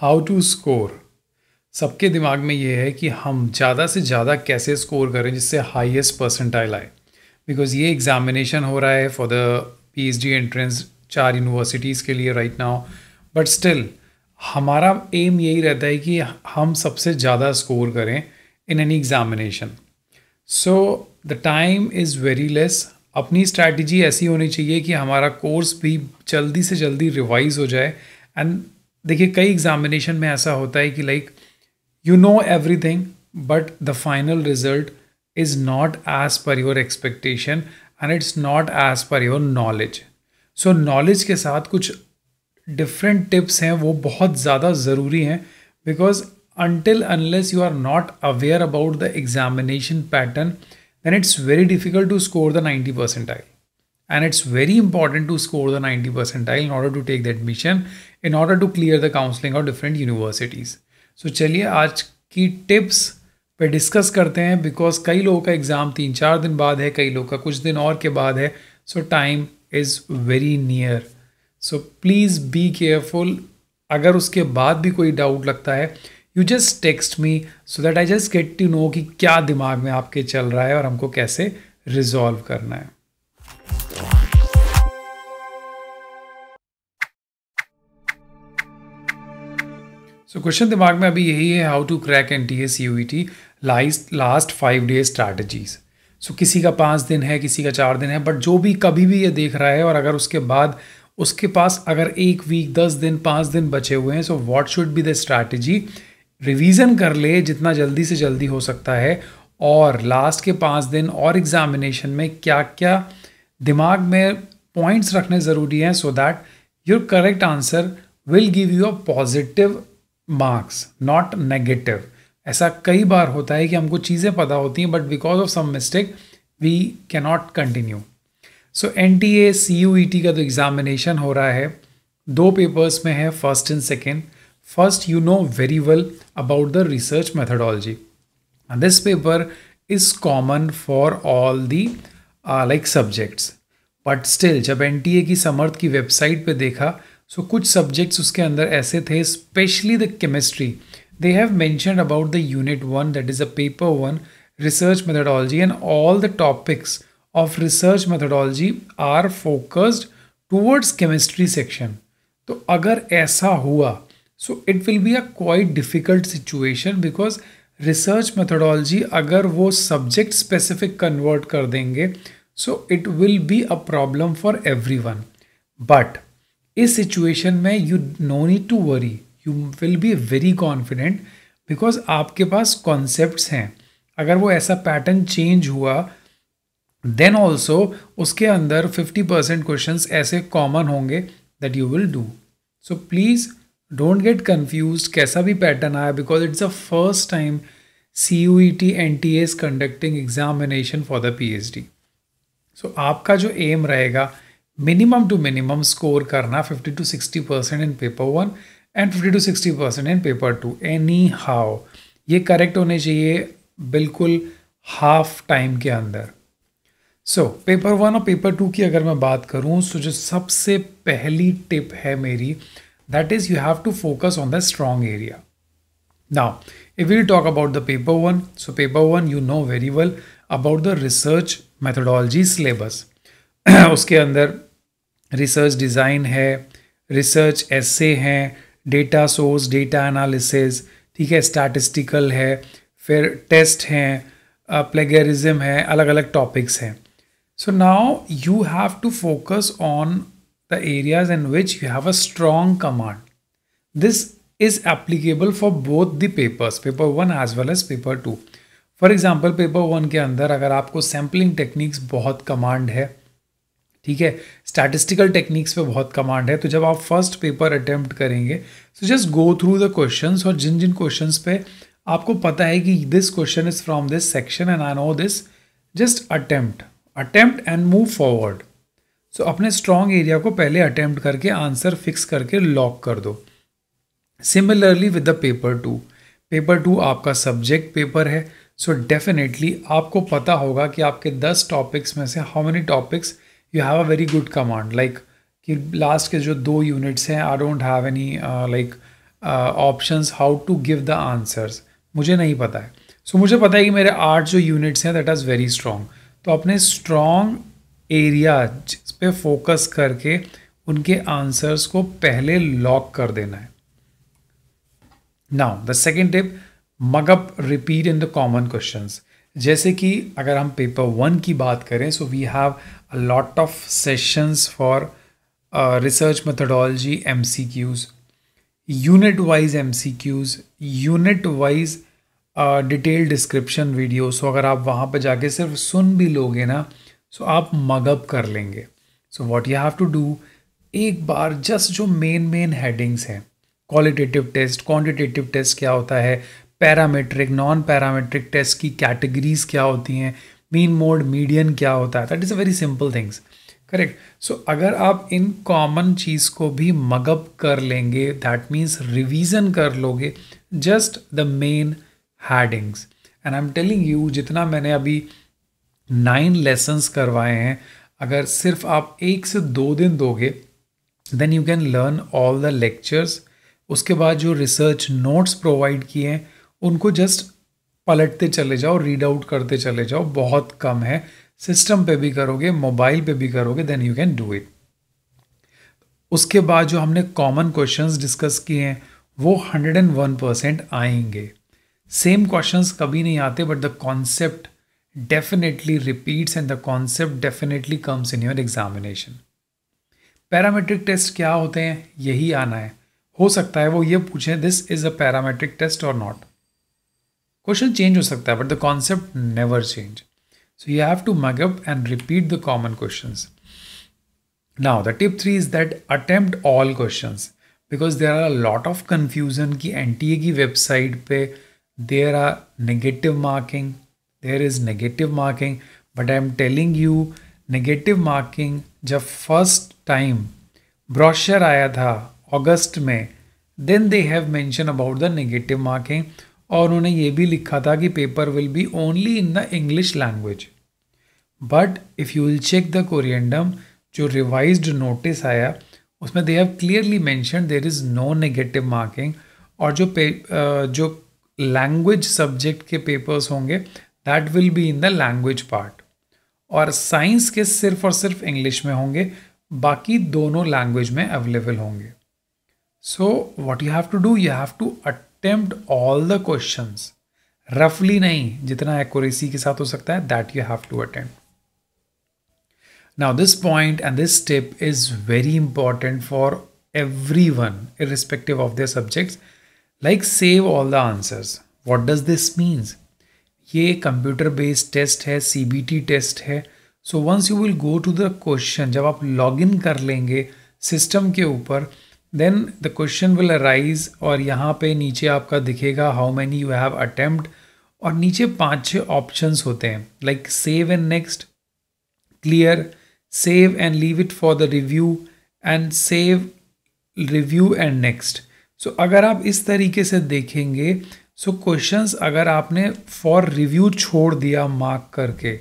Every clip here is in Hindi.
हाउ टू स्कोर सबके दिमाग में ये है कि हम ज़्यादा से ज़्यादा कैसे स्कोर करें जिससे हाईएस्ट परसेंटाइल आए बिकॉज ये एग्जामिनेशन हो रहा है फॉर द पीएचडी एंट्रेंस चार यूनिवर्सिटीज़ के लिए राइट नाउ बट स्टिल हमारा एम यही रहता है कि हम सबसे ज़्यादा स्कोर करें in any examination so the time is very less अपनी स्ट्रैटेजी ऐसी होनी चाहिए कि हमारा कोर्स भी जल्दी से जल्दी रिवाइज हो जाए एंड देखिए कई एग्जामिनेशन में ऐसा होता है कि like you know everything but the final result is not as per your expectation and it's not as per your knowledge so knowledge के साथ कुछ डिफरेंट टिप्स हैं वो बहुत ज़्यादा ज़रूरी हैं because until unless you are not aware about the examination pattern then it's very difficult to score the ninety percentile and it's very important to score the ninety percentile in order to take the admission in order to clear the counselling of different universities so चलिए आज की टिप्स पे डिस्कस करते हैं बिकॉज कई लोगों का एग्ज़ाम तीन चार दिन बाद है कई लोगों का कुछ दिन और के बाद है so time is very near so please be careful अगर उसके बाद भी कोई डाउट लगता है you just text me so that I just get to know कि क्या दिमाग में आपके चल रहा है और हमको कैसे रिजॉल्व करना है सो क्वेश्चन दिमाग में अभी यही है how to crack N T S U T last last five day strategies so किसी का पाँच दिन है किसी का चार दिन है बट जो भी कभी भी ये देख रहा है और अगर उसके बाद उसके पास अगर एक वीक दस दिन पाँच दिन बचे हुए हैं so what should be the strategy revision कर ले जितना जल्दी से जल्दी हो सकता है और लास्ट के पाँच दिन और एग्जामिनेशन में क्या क्या दिमाग में पॉइंट्स रखने ज़रूरी हैं so that your correct answer will give you a positive marks not negative ऐसा कई बार होता है कि हमको चीज़ें पता होती हैं but because of some mistake we cannot continue so N T A C U E T का तो एग्ज़ामिनेशन हो रहा है दो पेपर्स में है first and second first you know very well about the research methodology this paper is common for all the like subjects but still जब एन टी ए की समर्थ की वेबसाइट पर देखा सो so, कुछ सब्जेक्ट्स उसके अंदर ऐसे थे specially the chemistry they have mention about the unit one that is a paper one research methodology and all the topics of research methodology are focused towards chemistry section तो अगर ऐसा हुआ so it will be a quite difficult situation because research methodology अगर वो सब्जेक्ट स्पेसिफिक कन्वर्ट कर देंगे so it will be a problem for every one but इस सिचुएशन में you no need to worry you will be very confident because आपके पास कॉन्सेप्ट हैं अगर वो ऐसा पैटर्न चेंज हुआ देन ऑल्सो उसके अंदर फिफ्टी परसेंट क्वेश्चन ऐसे कॉमन होंगे that you will do so please don't get confuse कैसा भी पैटर्न आया because it's a first time C U E T N T as conducting examination for the P H D so आपका जो एम रहेगा मिनिमम टू मिनिमम स्कोर करना 50 to 60 percent in paper one and 50 to 60 percent in paper two anyhow ये करेक्ट होने चाहिए बिल्कुल हाफ टाइम के अंदर सो पेपर वन और पेपर टू की अगर मैं बात करूँ तो जो सबसे पहली टिप है मेरी that is you have to focus on the strong area now if you talk about the paper one so paper one you know very well about the research methodology syllabus उसके अंदर रिसर्च डिज़ाइन है रिसर्च एसे हैं डेटा सोर्स डेटा एनालिसिस ठीक है स्टैटिस्टिकल है फिर टेस्ट हैं प्लेगरिज्म है अलग अलग टॉपिक्स हैं so now you have to focus on the areas in which you have a strong command this is applicable for both the papers paper one as well as paper two for example paper one के अंदर अगर आपको सैम्पलिंग टेक्निक्स बहुत कमांड है ठीक है स्टैटिस्टिकल टेक्निक्स पे बहुत कमांड है तो जब आप फर्स्ट पेपर अटैम्प्ट करेंगे so just go through the question और जिन जिन क्वेश्चन पे आपको पता है कि this question is from this section and I know this just attempt attempt and move forward so अपने स्ट्रॉन्ग एरिया को पहले अटेम्प्ट करके आंसर फिक्स करके लॉक कर दो similarly with the paper two paper two आपका सब्जेक्ट पेपर है सो so डेफिनेटली आपको पता होगा कि आपके दस टॉपिक्स में से how many topics you have a very good command like कि लास्ट के जो दो यूनिट्स हैं I don't have any like options how to give the answers मुझे नहीं पता है सो so, मुझे पता है कि मेरे आठ जो यूनिट्स हैं दैट इज़ वेरी स्ट्रॉन्ग तो अपने स्ट्रॉन्ग एरिया जिस पे फोकस करके उनके आंसर्स को पहले लॉक कर देना है now the second tip mug up repeat in the common question जैसे कि अगर हम पेपर वन की बात करें so we have a lot of sessions for uh, research methodology MCQs, unit wise MCQs, unit wise detail uh, description video so अगर आप वहाँ पर जाके सिर्फ सुन भी लोगे ना सो so आप मगअप कर लेंगे so what you have to do एक बार जस्ट जो मेन मेन हेडिंग्स हैं क्वालिटेटिव टेस्ट क्वान्टिटेटिव टेस्ट क्या होता है पैरामेट्रिक नॉन पैरामेट्रिक टेस्ट की कैटेगरीज क्या होती हैं मीन मोड मीडियन क्या होता है that is a very simple things correct so अगर आप इन कॉमन चीज़ को भी मगअप कर लेंगे दैट मीन्स रिविजन कर लोगे just the main headings and I am telling you जितना मैंने अभी नाइन लेसन्स करवाए हैं अगर सिर्फ आप एक से दो दिन दोगे then you can learn all the lectures उसके बाद जो रिसर्च नोट्स प्रोवाइड किए हैं उनको जस्ट पलटते चले जाओ रीड आउट करते चले जाओ बहुत कम है सिस्टम पे भी करोगे मोबाइल पे भी करोगे then you can do it उसके बाद जो हमने कॉमन क्वेश्चंस डिस्कस किए हैं वो 101 परसेंट आएंगे सेम क्वेश्चंस कभी नहीं आते but the concept definitely repeats and the concept definitely comes in your examination parametric test क्या होते हैं यही आना है हो सकता है वो ये पूछें this is a parametric test और नॉट क्वेश्चन चेंज हो सकता है but the concept never change so you have to mug up and repeat the common question now the tip three is that attempt all question because there are a lot of confusion की एन टी ए की वेबसाइट पे there are negative marking there is negative marking but I am telling you negative marking जब फर्स्ट टाइम ब्रॉशर आया था ऑगस्ट में then they have mention about the negative marking और उन्होंने ये भी लिखा था कि paper will be only in the English language but if you will check the corrigendum जो रिवाइज नोटिस आया उसमें they have clearly mention there is no negative marking और जो पे जो लैंग्वेज सब्जेक्ट के पेपर्स होंगे that will be in the language part और साइंस के सिर्फ और सिर्फ इंग्लिश में होंगे बाकी दोनों लैंग्वेज में अवेलेबल होंगे so what you have to do you have to attempt all the question रफली नहीं जितना एक्यूरेसी के साथ हो सकता है that you have to attend now this point and this step is very important for every one irrespective of their subjects like save all the answers what does this means ये कंप्यूटर बेस्ड टेस्ट है सी बी टी टेस्ट है so once you will go to the question जब आप लॉग इन कर लेंगे सिस्टम के ऊपर then the question will arise और यहाँ पे नीचे आपका दिखेगा how many you have attempt और नीचे पांच छः ऑप्शंस होते हैं like save and next clear save and leave it for the review and save review and next so अगर आप इस तरीके से देखेंगे सो so क्वेश्चंस अगर आपने फॉर रिव्यू छोड़ दिया मार्क करके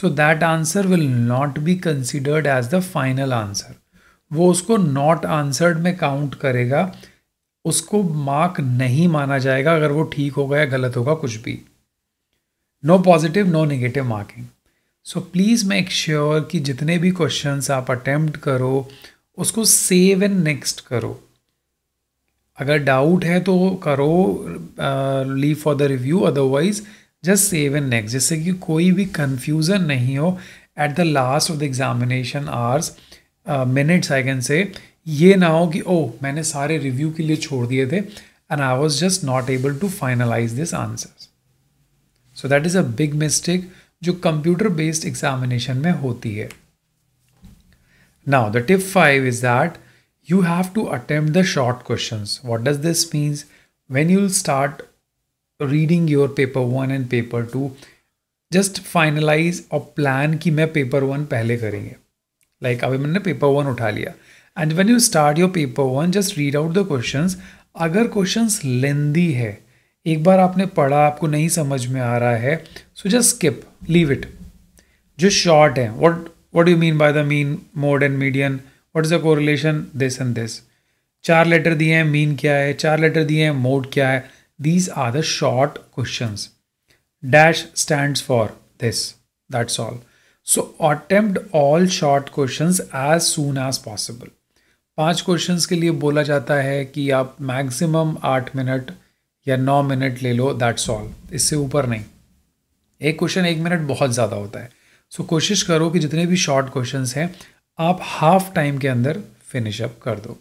so that answer will not be considered as the final answer वो उसको नॉट आंसर्ड में काउंट करेगा उसको मार्क नहीं माना जाएगा अगर वो ठीक होगा या गलत होगा कुछ भी no positive no negative marking so please make sure कि जितने भी क्वेश्चन आप अटैम्प्ट करो उसको सेव एंड नेक्स्ट करो अगर डाउट है तो करो leave for the review otherwise just save and next जिससे कि कोई भी कन्फ्यूज़न नहीं हो at the last of the examination hours minutes I can say ये ना हो कि ओ मैंने सारे रिव्यू के लिए छोड़ दिए थे and I was just not able to finalize this answer so that is a big mistake जो कंप्यूटर बेस्ड एग्जामिनेशन में होती है now the tip five is that you have to attempt the short question what does this means when you start reading your paper one and paper two just finalize और प्लान कि मैं पेपर वन पहले करेंगे लाइक अभी मैंने पेपर वन उठा लिया and when you start your paper one just read out the question अगर क्वेश्चन लेंदी है एक बार आपने पढ़ा आपको नहीं समझ में आ रहा है so just skip leave it जो शॉर्ट है what what you mean by the mean mode and median what is the correlation this and this चार लेटर दिए हैं मीन क्या है चार लेटर दिए हैं मोड क्या है these are the short question dash stand for this that's all so attempt all short questions as soon as possible पांच क्वेश्चंस के लिए बोला जाता है कि आप मैक्सिमम आठ मिनट या नौ मिनट ले लो दैट्स ऑल इससे ऊपर नहीं एक क्वेश्चन एक मिनट बहुत ज़्यादा होता है सो so, कोशिश करो कि जितने भी शॉर्ट क्वेश्चंस हैं आप हाफ टाइम के अंदर फिनिश अप कर दो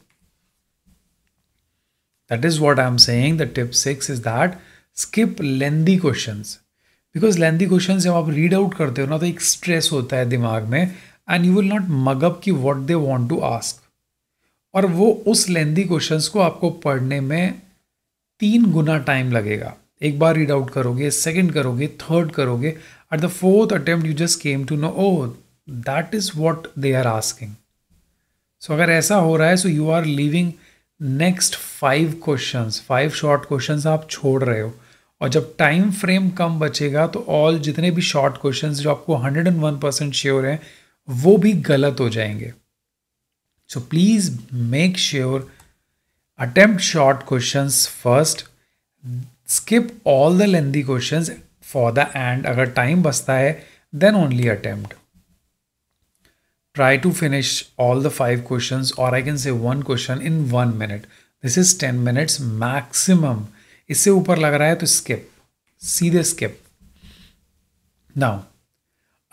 that is what I am saying the tip six is that skip lengthy questions because lengthy question जब आप रीड आउट करते हो ना तो एक स्ट्रेस होता है दिमाग में and you will not mug up कि what they want to ask और वो उस लेंदी क्वेश्चन को आपको पढ़ने में तीन गुना टाइम लगेगा एक बार रीड आउट करोगे सेकेंड करोगे थर्ड करोगे at the fourth attempt you just came to know oh that is what they are asking so अगर ऐसा हो रहा है so you are leaving next five question five short question आप छोड़ रहे हो और जब टाइम फ्रेम कम बचेगा तो ऑल जितने भी शॉर्ट क्वेश्चन जो आपको hundred and one percent sure हैं वो भी गलत हो जाएंगे so please make sure attempt short question first skip all the lengthy question for the end अगर टाइम बचता है then only attempt try to finish all the five question और I can say one question in one minute this is ten minutes maximum इससे ऊपर लग रहा है तो स्किप सीधे skip now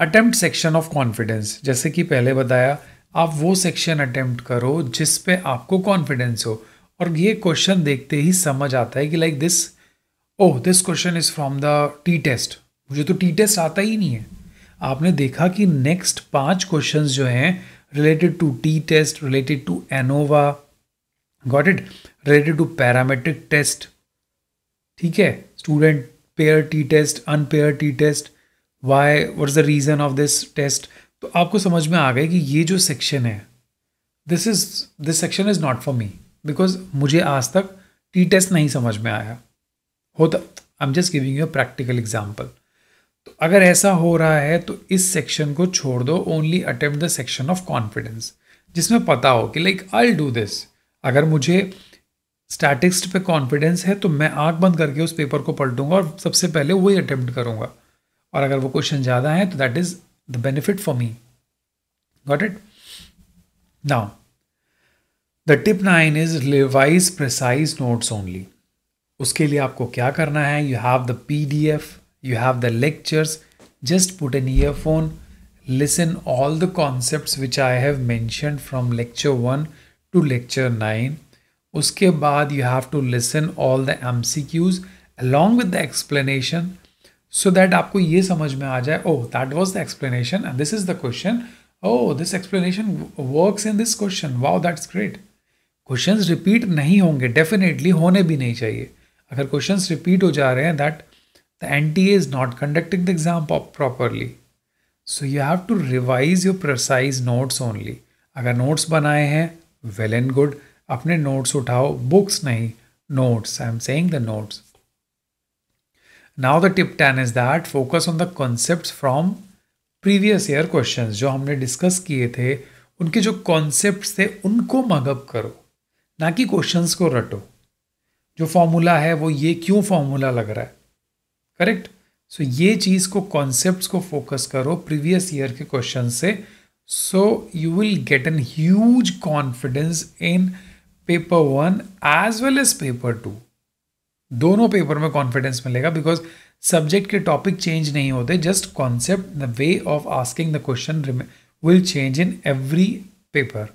attempt section of confidence जैसे कि पहले बताया आप वो सेक्शन अटेम्प्ट करो जिस पे आपको कॉन्फिडेंस हो और ये क्वेश्चन देखते ही समझ आता है कि like this oh this question is from the T test मुझे तो टी टेस्ट आता ही नहीं है आपने देखा कि नेक्स्ट पांच क्वेश्चंस जो हैं related to T test related to ANOVA got it related to parametric test ठीक है student pair T test unpair T test why what is the reason of this test तो आपको समझ में आ गया कि ये जो सेक्शन है this is this section is not for me because मुझे आज तक टी टेस्ट नहीं समझ में आया होता I am just giving you a practical example तो अगर ऐसा हो रहा है तो इस सेक्शन को छोड़ दो only attempt the section of confidence जिसमें पता हो कि लाइक आई डू दिस अगर मुझे स्टैटिक्स पे कॉन्फिडेंस है तो मैं आँख बंद करके उस पेपर को पढ़ दूंगा और सबसे पहले वही अटैम्प्ट करूँगा और अगर वो क्वेश्चन ज़्यादा है तो that is the benefit for me got it now the tip nine is revise precise notes only उसके लिए आपको क्या करना है you have the P D F you have the lectures just put an earphone listen all the concept which I have mention from lecture one to lecture nine उसके बाद you have to listen all the M C Qs along with the explanation so that आपको ये समझ में आ जाए oh that was the explanation and this is the question oh this explanation work in this question wow that's great question repeat नहीं होंगे डेफिनेटली होने भी नहीं चाहिए अगर क्वेश्चन रिपीट हो जा रहे हैं that the N T A is not conducting the exam properly so you have to revise your precise notes only अगर नोट्स बनाए हैं वेल एंड गुड अपने नोट्स उठाओ बुक्स नहीं notes I am saying the notes now the tip ten is that focus on the concept from previous year question जो हमने डिस्कस किए थे उनके जो कॉन्सेप्ट थे उनको मगअप करो ना कि क्वेश्चन को रटो जो फॉर्मूला है वो ये क्यों फॉर्मूला लग रहा है करेक्ट सो so, ये चीज़ को कॉन्सेप्ट को फोकस करो प्रीवियस ईयर के क्वेश्चन से so you will get an huge confidence in paper one as well as paper two दोनों पेपर में कॉन्फिडेंस मिलेगा बिकॉज सब्जेक्ट के टॉपिक चेंज नहीं होते just concept the way of asking the question will change in every paper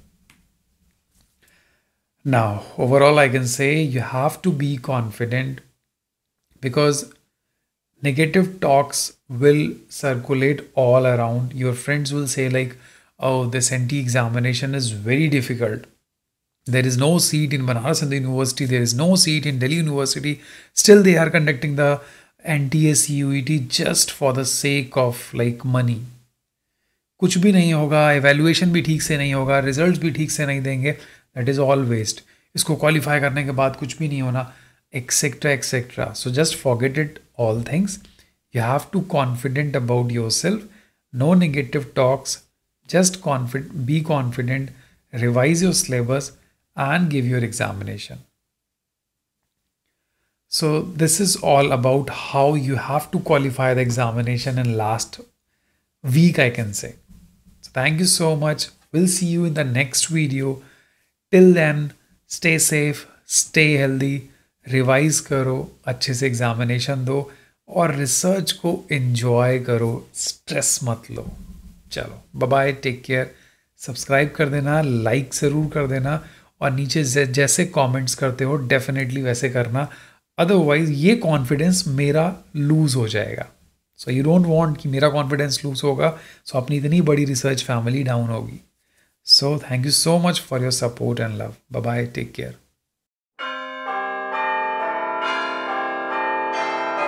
now overall I can say you have to be confident because negative talks will circulate all around your friends will say like this anti examination is very difficult There is no seat in Banaras Hindu University. There is no seat in Delhi University. Still, they are conducting the NTS UET just for the sake of like money. कुछ भी नहीं होगा एवेल्युएशन भी ठीक से नहीं होगा रिजल्ट्स भी ठीक से नहीं देंगे दैट इज़ ऑल वेस्ट इसको क्वालिफाई करने के बाद कुछ भी नहीं होना etcetera etcetera so just forget it all things you have to confident about your self no negative talks just confid be confident revise your syllabus and give your examination. So this is all about how you have to qualify the examination in last week, I can say. So thank you so much. We'll see you in the next video. Till then, stay safe, stay healthy, revise karo, अच्छे से examination दो और research को enjoy करो, stress मत लो. चलो, bye bye, take care. Subscribe कर देना, like ज़रूर कर देना और नीचे जैसे कमेंट्स करते हो डेफिनेटली वैसे करना अदरवाइज ये कॉन्फिडेंस मेरा लूज़ हो जाएगा सो यू डोंट वांट कि मेरा कॉन्फिडेंस लूज होगा सो so अपनी इतनी बड़ी रिसर्च फैमिली डाउन होगी so thank you so much for your support and love bye take care